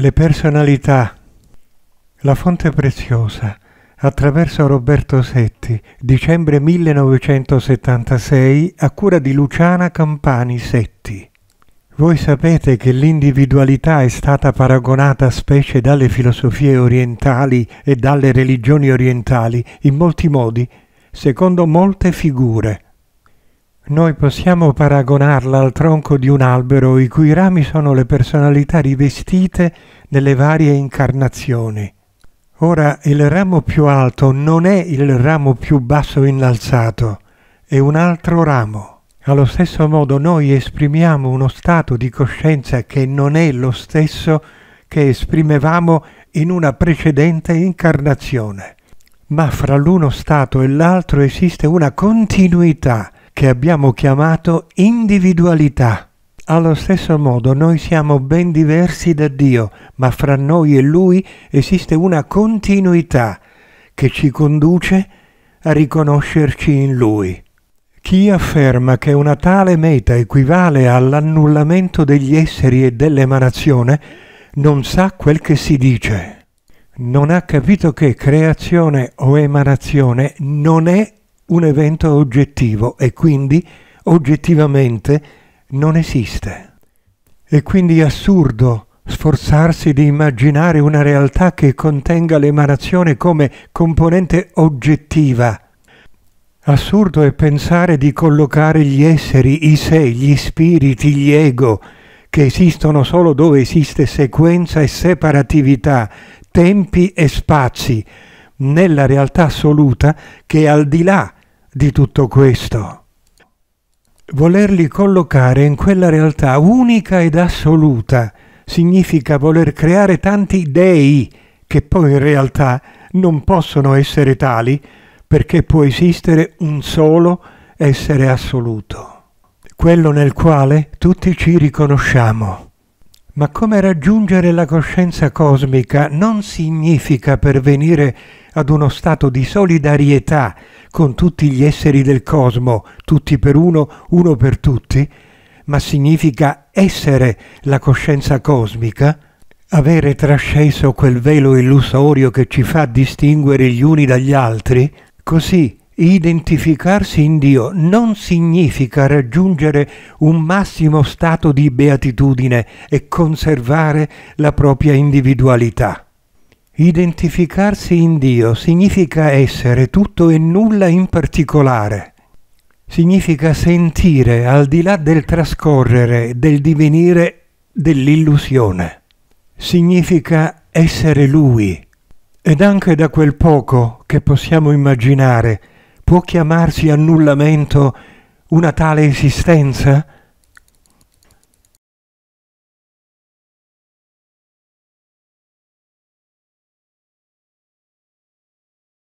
Le personalità. La fonte preziosa, attraverso Roberto Setti, dicembre 1976, a cura di Luciana Campani Setti. Voi sapete che l'individualità è stata paragonata specie dalle filosofie orientali e dalle religioni orientali in molti modi, secondo molte figure. Noi possiamo paragonarla al tronco di un albero i cui rami sono le personalità rivestite nelle varie incarnazioni. Ora il ramo più alto non è il ramo più basso innalzato, è un altro ramo. Allo stesso modo noi esprimiamo uno stato di coscienza che non è lo stesso che esprimevamo in una precedente incarnazione. Ma fra l'uno stato e l'altro esiste una continuità che abbiamo chiamato individualità. Allo stesso modo noi siamo ben diversi da Dio, ma fra noi e Lui esiste una continuità che ci conduce a riconoscerci in Lui. Chi afferma che una tale meta equivale all'annullamento degli esseri e dell'emanazione non sa quel che si dice. Non ha capito che creazione o emanazione non è un evento oggettivo e quindi oggettivamente non esiste. È quindi assurdo sforzarsi di immaginare una realtà che contenga l'emanazione come componente oggettiva. Assurdo è pensare di collocare gli esseri, i sé, gli spiriti, gli ego, che esistono solo dove esiste sequenza e separatività, tempi e spazi, nella realtà assoluta che è al di là di tutto questo. Volerli collocare in quella realtà unica ed assoluta significa voler creare tanti dei che poi in realtà non possono essere tali perché può esistere un solo essere assoluto, quello nel quale tutti ci riconosciamo. Ma come raggiungere la coscienza cosmica non significa pervenire ad uno stato di solidarietà con tutti gli esseri del cosmo, tutti per uno, uno per tutti, ma significa essere la coscienza cosmica, avere trasceso quel velo illusorio che ci fa distinguere gli uni dagli altri, così Identificarsi in Dio non significa raggiungere un massimo stato di beatitudine e conservare la propria individualità. Identificarsi in Dio significa essere tutto e nulla in particolare. Significa sentire al di là del trascorrere, del divenire, dell'illusione. Significa essere Lui. Ed anche da quel poco che possiamo immaginare può chiamarsi annullamento una tale esistenza?